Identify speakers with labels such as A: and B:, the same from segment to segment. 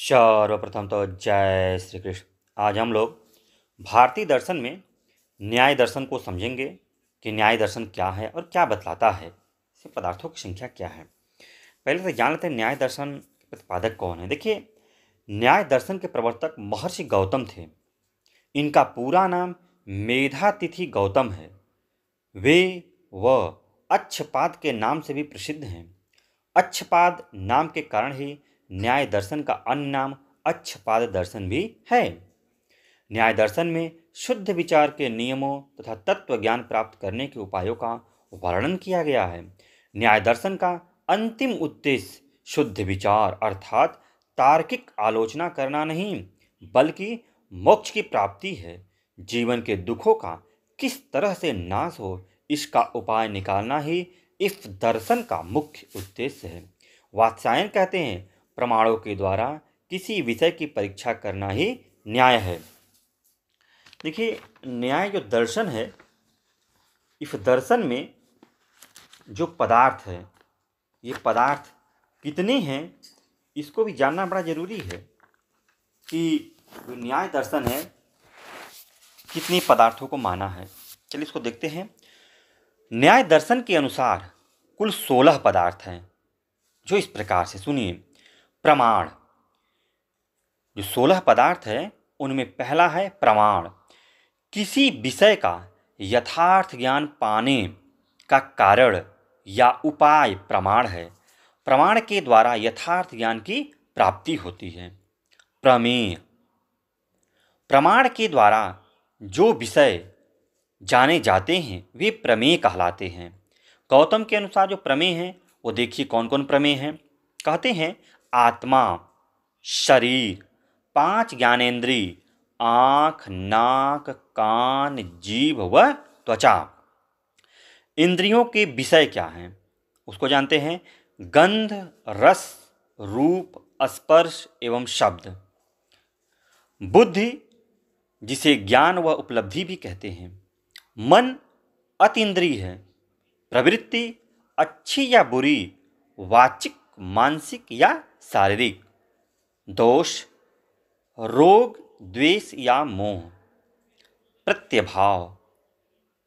A: सर्वप्रथम तो जय श्री कृष्ण आज हम लोग भारतीय दर्शन में न्याय दर्शन को समझेंगे कि न्याय दर्शन क्या है और क्या बतलाता है इसे पदार्थों की संख्या क्या है पहले तो जान लेते हैं न्याय दर्शन प्रतिपादक कौन है देखिए न्याय दर्शन के प्रवर्तक महर्षि गौतम थे इनका पूरा नाम मेधातिथि गौतम है वे व अच्छपाद के नाम से भी प्रसिद्ध हैं अच्छपाद नाम के कारण ही न्याय दर्शन का अन्य नाम अक्षपाद दर्शन भी है न्याय दर्शन में शुद्ध विचार के नियमों तथा तत्व ज्ञान प्राप्त करने के उपायों का वर्णन किया गया है न्याय दर्शन का अंतिम उद्देश्य शुद्ध विचार अर्थात तार्किक आलोचना करना नहीं बल्कि मोक्ष की प्राप्ति है जीवन के दुखों का किस तरह से नाश हो इसका उपाय निकालना ही इस दर्शन का मुख्य उद्देश्य है वात्सायन कहते हैं प्रमाणों के द्वारा किसी विषय की परीक्षा करना ही न्याय है देखिए न्याय जो दर्शन है इस दर्शन में जो पदार्थ है ये पदार्थ कितने हैं इसको भी जानना बड़ा ज़रूरी है कि जो न्याय दर्शन है कितने पदार्थों को माना है चलिए इसको देखते हैं न्याय दर्शन के अनुसार कुल सोलह पदार्थ हैं जो इस प्रकार से सुनिए प्रमाण जो सोलह पदार्थ है उनमें पहला है प्रमाण किसी विषय का यथार्थ ज्ञान पाने का कारण या उपाय प्रमाण है प्रमाण के द्वारा यथार्थ ज्ञान की प्राप्ति होती है प्रमेय प्रमाण के द्वारा जो विषय जाने जाते हैं वे प्रमेय कहलाते हैं गौतम के अनुसार जो प्रमेय हैं वो देखिए कौन कौन प्रमेय हैं कहते हैं आत्मा शरीर पांच ज्ञानेन्द्रीय आँख नाक कान जीभ व त्वचा इंद्रियों के विषय क्या हैं उसको जानते हैं गंध रस रूप स्पर्श एवं शब्द बुद्धि जिसे ज्ञान व उपलब्धि भी कहते हैं मन अतिद्रिय है प्रवृत्ति अच्छी या बुरी वाचिक मानसिक या शारीरिक दोष रोग द्वेष या मोह प्रत्यभाव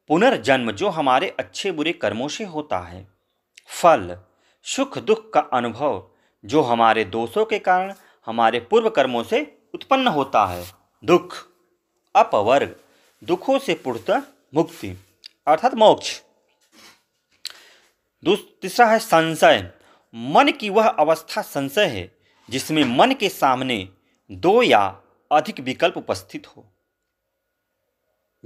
A: पुनर्जन्म जो हमारे अच्छे बुरे कर्मों से होता है फल सुख दुख का अनुभव जो हमारे दोषों के कारण हमारे पूर्व कर्मों से उत्पन्न होता है दुख अपवर्ग दुखों से पूर्णतः मुक्ति अर्थात मोक्ष तीसरा है संशय मन की वह अवस्था संशय है जिसमें मन के सामने दो या अधिक विकल्प उपस्थित हो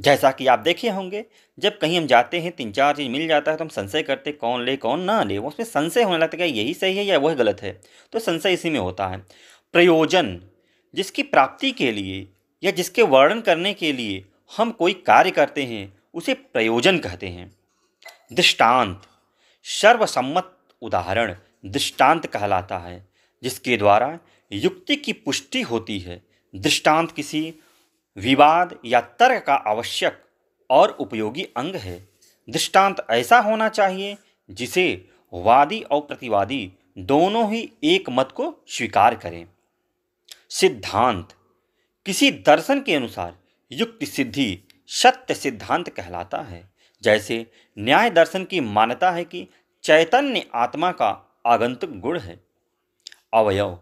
A: जैसा कि आप देखे होंगे जब कहीं हम जाते हैं तीन चार चीज़ मिल जाता है तो हम संशय करते कौन ले कौन ना ले उसमें संशय होने लगता है यही सही है या वह गलत है तो संशय इसी में होता है प्रयोजन जिसकी प्राप्ति के लिए या जिसके वर्णन करने के लिए हम कोई कार्य करते हैं उसे प्रयोजन कहते हैं दृष्टांत सर्वसम्मत उदाहरण दृष्टांत कहलाता है जिसके द्वारा युक्ति की पुष्टि होती है दृष्टांत किसी विवाद या तर्क का आवश्यक और उपयोगी अंग है दृष्टांत ऐसा होना चाहिए जिसे वादी और प्रतिवादी दोनों ही एक मत को स्वीकार करें सिद्धांत किसी दर्शन के अनुसार युक्ति सिद्धि सत्य सिद्धांत कहलाता है जैसे न्याय दर्शन की मान्यता है कि चैतन्य आत्मा का आगंतुक गुण है अवयव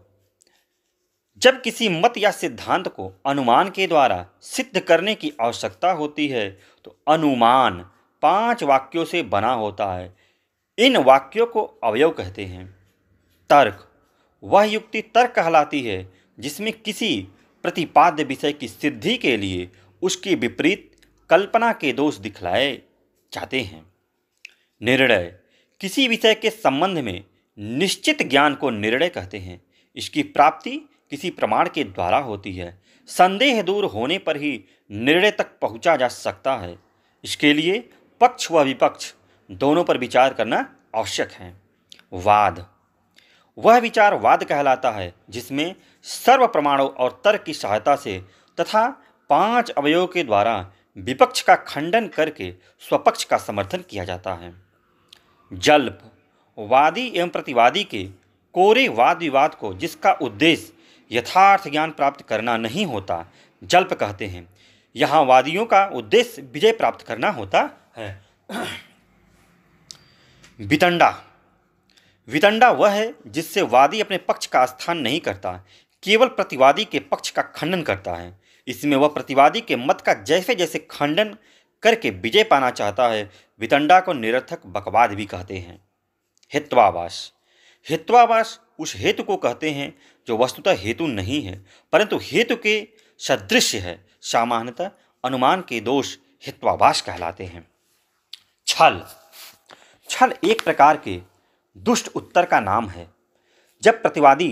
A: जब किसी मत या सिद्धांत को अनुमान के द्वारा सिद्ध करने की आवश्यकता होती है तो अनुमान पांच वाक्यों से बना होता है इन वाक्यों को अवयव कहते हैं तर्क वह युक्ति तर्क कहलाती है जिसमें किसी प्रतिपाद्य विषय की सिद्धि के लिए उसकी विपरीत कल्पना के दोष दिखलाए जाते हैं निर्णय किसी विषय के संबंध में निश्चित ज्ञान को निर्णय कहते हैं इसकी प्राप्ति किसी प्रमाण के द्वारा होती है संदेह दूर होने पर ही निर्णय तक पहुंचा जा सकता है इसके लिए पक्ष व विपक्ष दोनों पर विचार करना आवश्यक है वाद वह विचार वाद कहलाता है जिसमें सर्व प्रमाणों और तर्क की सहायता से तथा पांच अवयवों के द्वारा विपक्ष का खंडन करके स्वपक्ष का समर्थन किया जाता है जल्प वादी एवं प्रतिवादी के कोरे वाद विवाद को जिसका उद्देश्य यथार्थ ज्ञान प्राप्त करना नहीं होता जल्प कहते हैं यहाँ वादियों का उद्देश्य विजय प्राप्त करना होता है वितंडा वितंडा वह है जिससे वादी अपने पक्ष का स्थान नहीं करता केवल प्रतिवादी के पक्ष का खंडन करता है इसमें वह प्रतिवादी के मत का जैसे जैसे खंडन करके विजय पाना चाहता है वितंडा को निरर्थक बकवाद भी कहते हैं हित्वावास हित्वावास उस हेतु को कहते हैं जो वस्तुतः हेतु नहीं है परंतु हेतु के सदृश है सामान्यतः अनुमान के दोष हित्वावास कहलाते हैं छल छल एक प्रकार के दुष्ट उत्तर का नाम है जब प्रतिवादी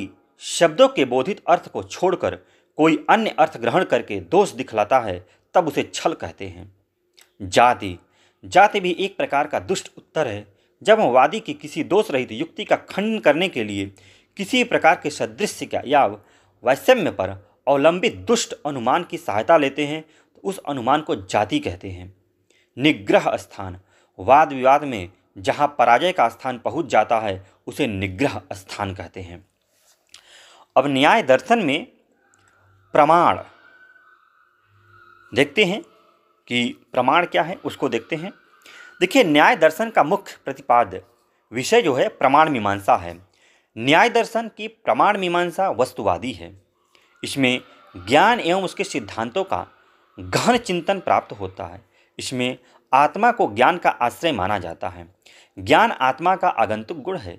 A: शब्दों के बोधित अर्थ को छोड़कर कोई अन्य अर्थ ग्रहण करके दोष दिखलाता है तब उसे छल कहते हैं जाति जाति भी एक प्रकार का दुष्ट उत्तर है जब हम वादी की किसी दोष रहित युक्ति का खंडन करने के लिए किसी प्रकार के सदृश्य का या वैषम्य पर अवलंबित दुष्ट अनुमान की सहायता लेते हैं तो उस अनुमान को जाति कहते हैं निग्रह स्थान वाद विवाद में जहाँ पराजय का स्थान पहुँच जाता है उसे निग्रह स्थान कहते हैं अब न्याय दर्शन में प्रमाण देखते हैं कि प्रमाण क्या है उसको देखते हैं देखिए न्याय दर्शन का मुख्य प्रतिपाद विषय जो है प्रमाण मीमांसा है न्याय दर्शन की प्रमाण मीमांसा वस्तुवादी है इसमें ज्ञान एवं उसके सिद्धांतों का गहन चिंतन प्राप्त होता है इसमें आत्मा को ज्ञान का आश्रय माना जाता है ज्ञान आत्मा का आगंतुक गुण है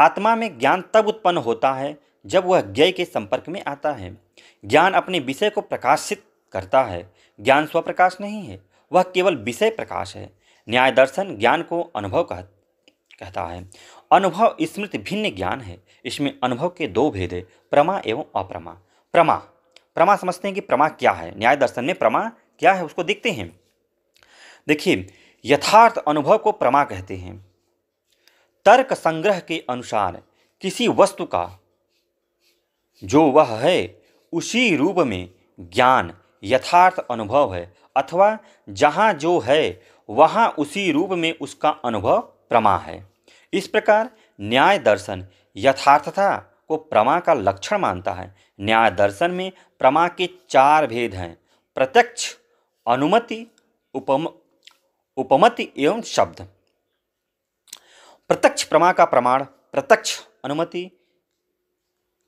A: आत्मा में ज्ञान तब उत्पन्न होता है जब वह ज्ञ के संपर्क में आता है ज्ञान अपने विषय को प्रकाशित करता है ज्ञान स्वप्रकाश नहीं है वह केवल विषय प्रकाश है न्याय दर्शन ज्ञान को अनुभव कह कहता है अनुभव स्मृति भिन्न ज्ञान है इसमें अनुभव के दो भेद है प्रमा एवं अप्रमा प्रमा प्रमा समझते हैं कि प्रमा क्या है न्याय दर्शन में प्रमा क्या है उसको देखते हैं देखिए यथार्थ अनुभव को प्रमा कहते हैं तर्क संग्रह के अनुसार किसी वस्तु का जो वह है उसी रूप में ज्ञान यथार्थ अनुभव है अथवा जहाँ जो है वहाँ उसी रूप में उसका अनुभव प्रमा है इस प्रकार न्याय दर्शन यथार्थता को प्रमा का लक्षण मानता है न्याय दर्शन में प्रमा के चार भेद हैं प्रत्यक्ष अनुमति उपम उपमति एवं शब्द प्रत्यक्ष प्रमा का प्रमाण प्रत्यक्ष अनुमति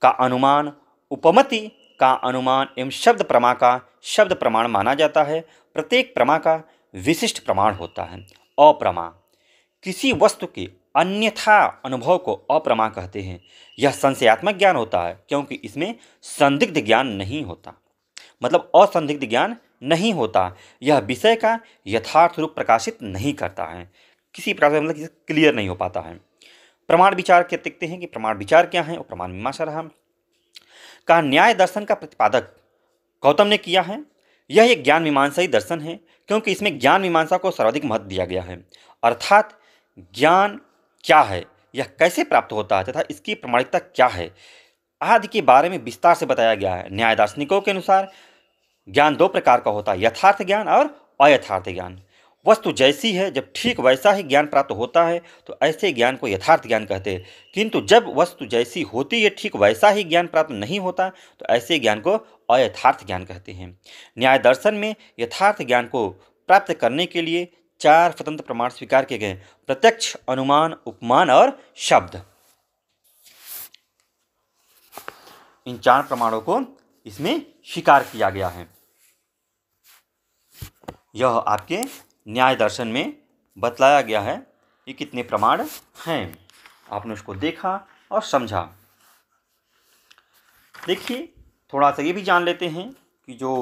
A: का अनुमान उपमति का अनुमान एवं शब्द प्रमा का शब्द प्रमाण माना जाता है प्रत्येक प्रमा का विशिष्ट प्रमाण होता है अप्रमा किसी वस्तु के अन्यथा अनुभव को अप्रमा कहते हैं यह संशयात्मक ज्ञान होता है क्योंकि इसमें संदिग्ध ज्ञान नहीं होता मतलब असंदिग्ध ज्ञान नहीं होता यह विषय का यथार्थ रूप प्रकाशित नहीं करता है किसी प्रकार से मतलब क्लियर नहीं हो पाता है प्रमाण विचार के देखते हैं कि प्रमाण विचार क्या है और प्रमाण मीमाशा रहा का न्याय दर्शन का प्रतिपादक गौतम ने किया है यह एक ज्ञान ही दर्शन है क्योंकि इसमें ज्ञान मीमांसा को सर्वाधिक महत्व दिया गया है अर्थात ज्ञान क्या है यह कैसे प्राप्त होता है तथा इसकी प्रमाणिकता क्या है आदि के बारे में विस्तार से बताया गया है न्याय दार्शनिकों के अनुसार ज्ञान दो प्रकार का होता है यथार्थ ज्ञान और अयथार्थ ज्ञान वस्तु जैसी है जब ठीक वैसा ही ज्ञान प्राप्त होता है तो ऐसे ज्ञान को यथार्थ ज्ञान कहते हैं किंतु जब वस्तु जैसी होती है ठीक वैसा ही ज्ञान प्राप्त नहीं होता तो ऐसे ज्ञान को अयथार्थ यथार्थ ज्ञान कहते हैं न्याय दर्शन में यथार्थ ज्ञान को प्राप्त करने के लिए चार स्वतंत्र प्रमाण स्वीकार किए गए प्रत्यक्ष अनुमान उपमान और शब्द इन चार प्रमाणों को इसमें स्वीकार किया गया है यह आपके न्याय दर्शन में बतलाया गया है कि कितने प्रमाण हैं आपने उसको देखा और समझा देखिए थोड़ा सा ये भी जान लेते हैं कि जो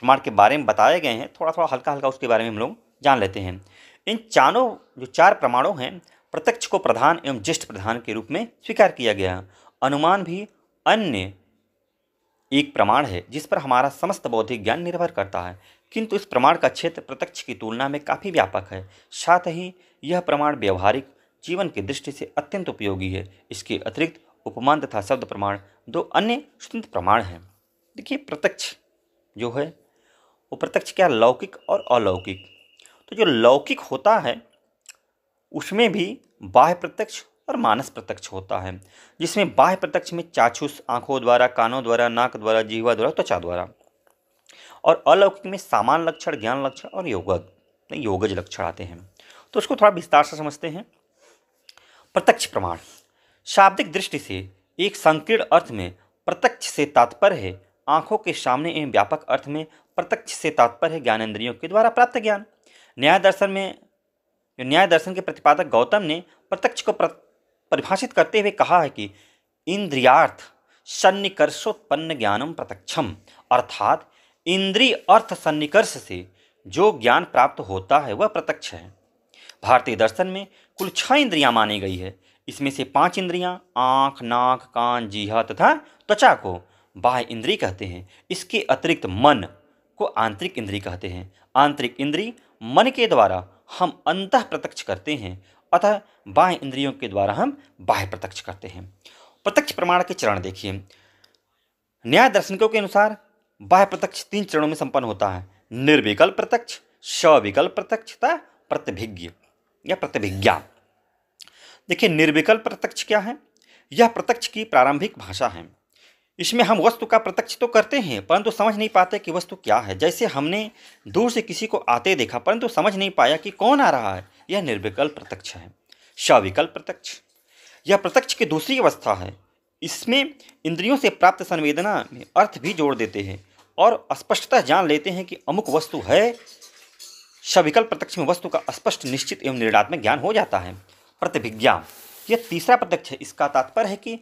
A: प्रमाण के बारे में बताए गए हैं थोड़ा थोड़ा हल्का हल्का उसके बारे में हम लोग जान लेते हैं इन चारों जो चार प्रमाणों हैं प्रत्यक्ष को प्रधान एवं ज्येष्ठ प्रधान के रूप में स्वीकार किया गया अनुमान भी अन्य एक प्रमाण है जिस पर हमारा समस्त बौद्धिक ज्ञान निर्भर करता है किंतु इस प्रमाण का क्षेत्र प्रत्यक्ष की तुलना में काफ़ी व्यापक है साथ ही यह प्रमाण व्यवहारिक जीवन की दृष्टि से अत्यंत उपयोगी है इसके अतिरिक्त उपमान तथा शब्द प्रमाण दो अन्य स्वतंत्र प्रमाण हैं देखिए प्रत्यक्ष जो है वो प्रत्यक्ष क्या लौकिक और अलौकिक तो जो लौकिक होता है उसमें भी बाह्य प्रत्यक्ष और मानस प्रत्यक्ष होता है जिसमें बाह्य प्रत्यक्ष में चाक्षुष आंखों द्वारा कानों द्वारा नाक द्वारा जीवा द्वारा त्वचा द्वारा और अलौकिक में सामान्य लक्षण ज्ञान लक्षण और योगज योगज लक्षण आते हैं तो उसको थोड़ा विस्तार से समझते हैं प्रत्यक्ष प्रमाण शाब्दिक दृष्टि से एक संकीर्ण अर्थ में प्रत्यक्ष से तात्पर्य है आंखों के सामने एवं व्यापक अर्थ में प्रत्यक्ष से तात्पर्य है ज्ञानेन्द्रियों के द्वारा प्राप्त ज्ञान न्याय दर्शन में न्याय दर्शन के प्रतिपादक गौतम ने प्रत्यक्ष को परिभाषित करते हुए कहा है कि इंद्रियार्थ सन्निकर्षोत्पन्न ज्ञानम प्रत्यक्षम अर्थात इंद्रिय अर्थ सन्निकर्ष से जो ज्ञान प्राप्त होता है वह प्रत्यक्ष है भारतीय दर्शन में कुल छः इंद्रियां मानी गई है इसमें से पांच इंद्रियां आँख नाक कान जीहा तथा त्वचा को बाह्य इंद्री कहते हैं इसके अतिरिक्त मन को आंतरिक इंद्री कहते हैं आंतरिक इंद्री मन के द्वारा हम अंत प्रत्यक्ष करते हैं अतः बाह्य इंद्रियों के द्वारा हम बाह्य प्रत्यक्ष करते हैं प्रत्यक्ष प्रमाण के चरण देखिए न्याय दर्शनिकों के अनुसार बाह्य प्रत्यक्ष तीन चरणों में संपन्न होता है निर्विकल्प प्रत्यक्ष सविकल्प प्रत्यक्ष तथा प्रतिभिज्ञ या प्रतिभिज्ञा देखिए निर्विकल्प प्रत्यक्ष क्या है यह प्रत्यक्ष की प्रारंभिक भाषा है इसमें हम वस्तु का प्रत्यक्ष तो करते हैं परंतु समझ नहीं पाते कि वस्तु क्या है जैसे हमने दूर से किसी को आते देखा परंतु समझ नहीं पाया कि कौन आ रहा है यह निर्विकल्प प्रत्यक्ष है सविकल्प प्रत्यक्ष यह प्रत्यक्ष की दूसरी अवस्था है इसमें इंद्रियों से प्राप्त संवेदना में अर्थ भी जोड़ देते हैं और स्पष्टता जान लेते हैं कि अमुक वस्तु है सविकल्प प्रत्यक्ष में वस्तु का स्पष्ट निश्चित एवं निर्णात्मक ज्ञान हो जाता है प्रतिभिज्ञा यह तीसरा प्रत्यक्ष इसका तात्पर्य है कि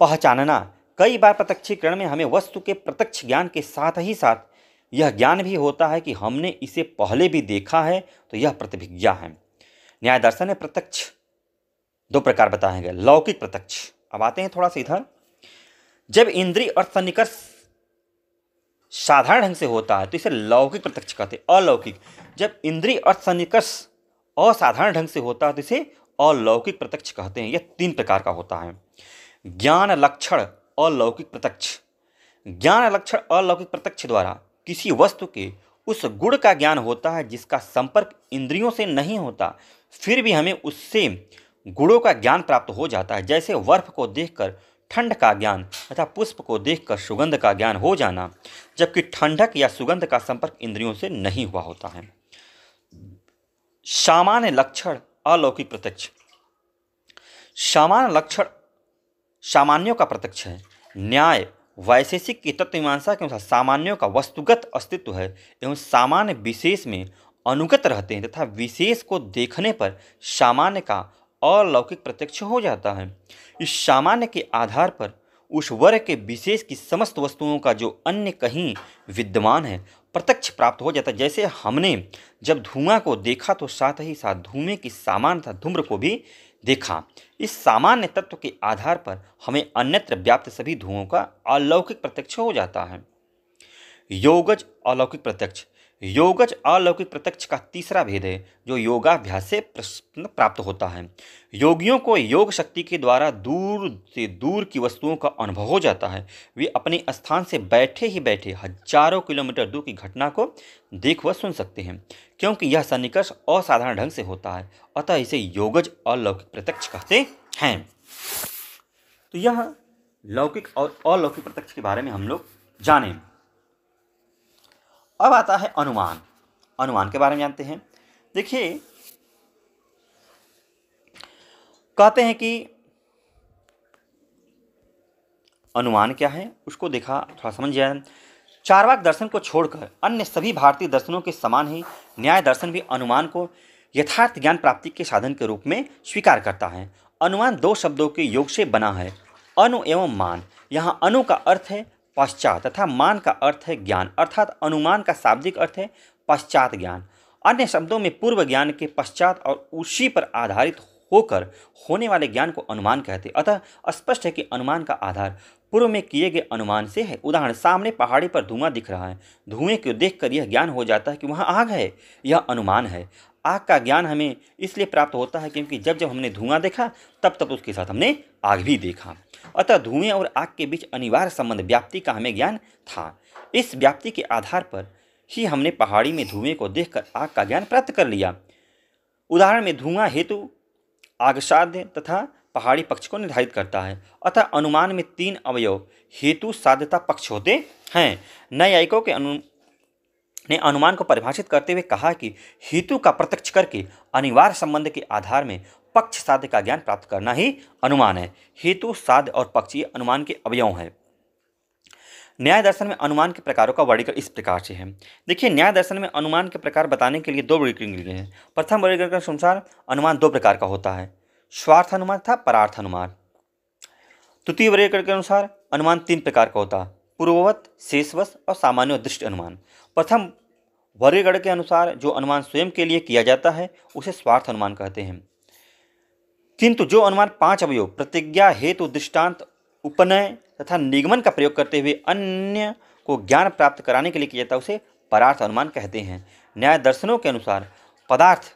A: पहचानना कई बार प्रत्यक्षीकरण में हमें वस्तु के प्रत्यक्ष ज्ञान के साथ ही साथ यह ज्ञान भी होता है कि हमने इसे पहले भी देखा है तो यह प्रतिभिज्ञा है न्याय दर्शन में प्रत्यक्ष दो प्रकार बताए गए लौकिक प्रत्यक्ष अब आते हैं थोड़ा सा इधर जब इंद्रिय और सन्निकर्ष साधारण ढंग से होता है तो इसे लौकिक प्रत्यक्ष कहते हैं अलौकिक जब इंद्रिय और सन्निकर्ष असाधारण ढंग से होता है तो इसे अलौकिक प्रत्यक्ष कहते हैं यह तीन प्रकार का होता है ज्ञान लक्षण अलौकिक प्रत्यक्ष ज्ञान लक्षण अलौकिक प्रत्यक्ष द्वारा किसी वस्तु के उस गुण का ज्ञान होता है जिसका संपर्क इंद्रियों से नहीं होता फिर भी हमें उससे गुणों का ज्ञान प्राप्त हो जाता है जैसे बर्फ को देखकर ठंड का ज्ञान तथा पुष्प को देखकर सुगंध का ज्ञान हो जाना जबकि ठंडक या सुगंध का संपर्क इंद्रियों से नहीं हुआ होता है सामान्य लक्षण अलौकिक प्रत्यक्ष सामान्य लक्षण सामान्यों का प्रत्यक्ष है न्याय वैशेषिक की तत्वमीमांसा के अनुसार सामान्यों का वस्तुगत अस्तित्व है एवं सामान्य विशेष में अनुगत रहते हैं तथा विशेष को देखने पर सामान्य का अलौकिक प्रत्यक्ष हो जाता है इस सामान्य के आधार पर उस वर्ग के विशेष की समस्त वस्तुओं का जो अन्य कहीं विद्यमान है प्रत्यक्ष प्राप्त हो जाता जैसे हमने जब धुआं को देखा तो साथ ही साथ धुएं की सामान तथा धूम्र को भी देखा इस सामान्य तत्व के आधार पर हमें अन्यत्र व्याप्त सभी धुओं का अलौकिक प्रत्यक्ष हो जाता है योगज अलौकिक प्रत्यक्ष योगज अलौकिक प्रत्यक्ष का तीसरा भेद है जो योगाभ्यास से प्राप्त होता है योगियों को योग शक्ति के द्वारा दूर से दूर की वस्तुओं का अनुभव हो जाता है वे अपने स्थान से बैठे ही बैठे हजारों किलोमीटर दूर की घटना को देख व सुन सकते हैं क्योंकि यह सन्निकर्ष असाधारण ढंग से होता है अतः इसे योगज अलौकिक प्रत्यक्ष कहते हैं तो यह लौकिक और अलौकिक प्रत्यक्ष के बारे में हम लोग जानें अब आता है अनुमान अनुमान के बारे में जानते हैं देखिए कहते हैं कि अनुमान क्या है उसको देखा थोड़ा समझ जाए चारवाक दर्शन को छोड़कर अन्य सभी भारतीय दर्शनों के समान ही न्याय दर्शन भी अनुमान को यथार्थ ज्ञान प्राप्ति के साधन के रूप में स्वीकार करता है अनुमान दो शब्दों के योग से बना है अनु एवं मान यहाँ अनु का अर्थ है पश्चात तथा मान का अर्थ है ज्ञान अर्थात अनुमान का शाब्दिक अर्थ है पश्चात ज्ञान अन्य शब्दों में पूर्व ज्ञान के पश्चात और उसी पर आधारित होकर होने वाले ज्ञान को अनुमान कहते अतः स्पष्ट है कि अनुमान का आधार पूर्व में किए गए अनुमान से है उदाहरण सामने पहाड़ी पर धुआं दिख रहा है धुएं को देखकर यह ज्ञान हो जाता है कि वहाँ आग है यह अनुमान है आग का ज्ञान हमें इसलिए प्राप्त होता है क्योंकि जब जब हमने धुआं देखा तब तब उसके साथ हमने आग भी देखा अतः धुएं और आग के बीच अनिवार्य संबंध व्याप्ति का हमें ज्ञान था इस व्याप्ति के आधार पर ही हमने पहाड़ी में धुएं को देखकर आग का ज्ञान प्राप्त कर लिया उदाहरण में धुआं हेतु आगसाध्य तथा पहाड़ी पक्ष को निर्धारित करता है अतः अनुमान में तीन अवयव हेतु साध्यता पक्ष होते हैं न्यायिकों के अनु ने अनुमान को परिभाषित करते हुए कहा कि हेतु का प्रत्यक्ष करके अनिवार्य संबंध के आधार में पक्ष साध्य का ज्ञान प्राप्त करना ही अनुमान है हेतु साध्य और पक्ष ये अनुमान के अवयव हैं न्याय दर्शन में अनुमान के प्रकारों का वर्गीकरण इस प्रकार से है देखिए न्याय दर्शन में अनुमान के प्रकार बताने के लिए दो वर्गीकरण लिए हैं प्रथम वर्गीकरण के अनुसार अनुमान दो प्रकार का होता है स्वार्थ अनुमान था परार्थ अनुमान तृतीय वर्गीकरण के अनुसार अनुमान तीन प्रकार का होता है पूर्ववत शेषवश और सामान्य दृष्ट अनुमान प्रथम वर्यगढ़ के अनुसार जो अनुमान स्वयं के लिए किया जाता है उसे स्वार्थ अनुमान कहते हैं किंतु जो अनुमान पांच अवयव प्रतिज्ञा हेतु दृष्टांत उपनय तथा निगमन का प्रयोग करते हुए अन्य को ज्ञान प्राप्त कराने के लिए किया जाता है उसे परार्थ अनुमान कहते हैं न्याय दर्शनों के अनुसार पदार्थ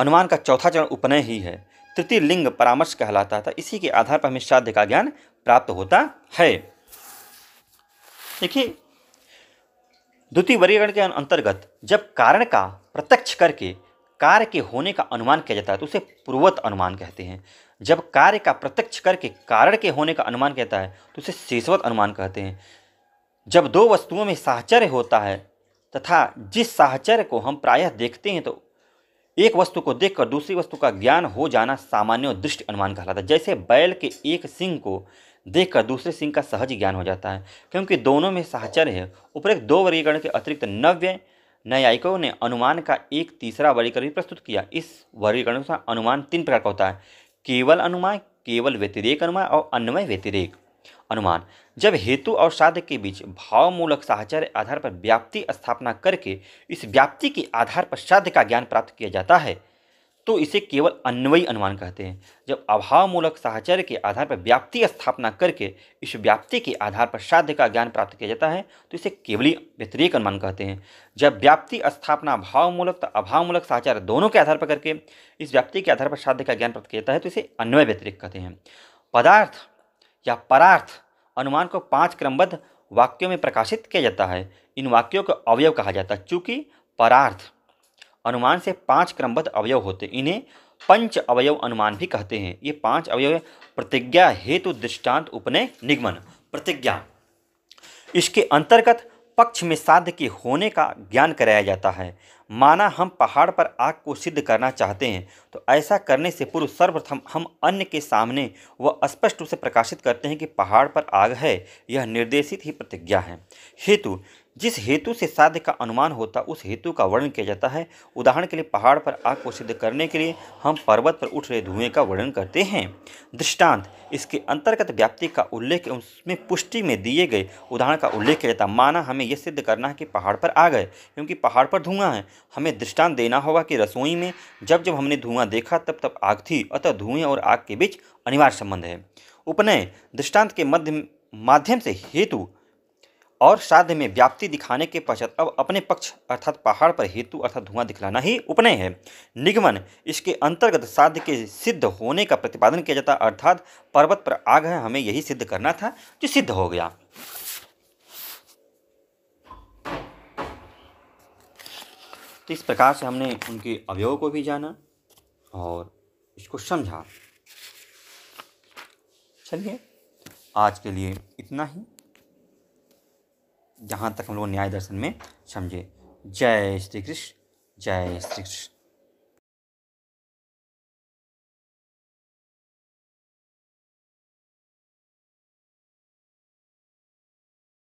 A: अनुमान का चौथा चरण उपनय ही है तृतीय लिंग परामर्श कहलाता था इसी के आधार पर हमें श्राद्ध का ज्ञान प्राप्त होता है देखिए द्वितीय वर्गीकरण के अंतर्गत जब कारण का प्रत्यक्ष करके कार्य के होने का अनुमान किया जाता है तो उसे पूर्वत अनुमान कहते हैं जब कार्य का प्रत्यक्ष करके कारण के होने का अनुमान कहता है तो उसे शेषवत अनुमान कहते हैं जब दो वस्तुओं में साहचर्य होता है तथा जिस साहचर्य को हम प्रायः देखते हैं तो एक वस्तु को देखकर दूसरी वस्तु का ज्ञान हो जाना सामान्य दृष्टि अनुमान कहलाता है जैसे बैल के एक सिंह को देखकर दूसरे सिंह का सहज ज्ञान हो जाता है क्योंकि दोनों में साहचर्य है उपरोक्त दो वर्गीकरण के अतिरिक्त नव्य न्यायिकों ने अनुमान का एक तीसरा वर्गीकरण भी प्रस्तुत किया इस वर्गीकरण का अनुमान तीन प्रकार का होता है केवल अनुमान केवल व्यतिरेक अनुमान और अन्वय व्यतिरेक अनुमान जब हेतु और साध्य के बीच भावमूलक साहचर्य आधार पर व्याप्ति स्थापना करके इस व्याप्ति के आधार पर साध्य का ज्ञान प्राप्त किया जाता है तो इसे केवल अन्वयी अनुमान कहते हैं जब अभाव मूलक साहचर्य के आधार पर व्याप्ति स्थापना करके इस व्याप्ति के आधार पर साध्य का ज्ञान प्राप्त किया जाता है तो इसे केवली व्यतिरिक अनुमान कहते हैं जब व्याप्ति स्थापना भावमूलक तथा अभावमूलक साहचार दोनों के आधार पर करके इस व्याप्ति के आधार पर साध्य का ज्ञान प्राप्त किया जाता है तो इसे अन्वय व्यतिरिक कहते हैं पदार्थ या परार्थ अनुमान को पाँच क्रमबद्ध वाक्यों में प्रकाशित किया जाता है इन वाक्यों को अवयव कहा जाता है चूँकि परार्थ अनुमान से पांच क्रमबद्ध अवयव होते इन्हें पंच अवयव अनुमान भी कहते हैं ये पांच अवयव प्रतिज्ञा हेतु दृष्टांत उपनय निगमन प्रतिज्ञा इसके अंतर्गत पक्ष में साध्य के होने का ज्ञान कराया जाता है माना हम पहाड़ पर आग को सिद्ध करना चाहते हैं तो ऐसा करने से पूर्व सर्वप्रथम हम अन्य के सामने वह स्पष्ट रूप से प्रकाशित करते हैं कि पहाड़ पर आग है यह निर्देशित ही प्रतिज्ञा है हेतु जिस हेतु से साध्य का अनुमान होता उस हेतु का वर्णन किया जाता है उदाहरण के लिए पहाड़ पर आग को सिद्ध करने के लिए हम पर्वत पर उठ रहे धुएं का वर्णन करते हैं दृष्टांत इसके अंतर्गत व्याप्ति का उल्लेख उसमें पुष्टि में दिए गए उदाहरण का उल्लेख किया जाता माना हमें यह सिद्ध करना है कि पहाड़ पर आ गए क्योंकि पहाड़ पर धुआं है हमें दृष्टांत देना होगा कि रसोई में जब जब हमने धुआं देखा तब तब आग थी अतः धुएं और आग के बीच अनिवार्य संबंध है उपनय दृष्टांत के मध्य माध्यम से हेतु और श्राद्ध में व्याप्ति दिखाने के पश्चात अब अपने पक्ष अर्थात पहाड़ पर हेतु अर्थात धुआं दिखलाना ही उपनय है निगमन इसके अंतर्गत श्राद्ध के सिद्ध होने का प्रतिपादन किया जाता अर्थात पर्वत पर आग है हमें यही सिद्ध करना था जो सिद्ध हो गया तो इस प्रकार से हमने उनके अवयव को भी जाना और इसको समझा चलिए आज के लिए इतना ही जहाँ तक हम लोग न्याय दर्शन में समझे जय श्री कृष्ण जय श्री कृष्ण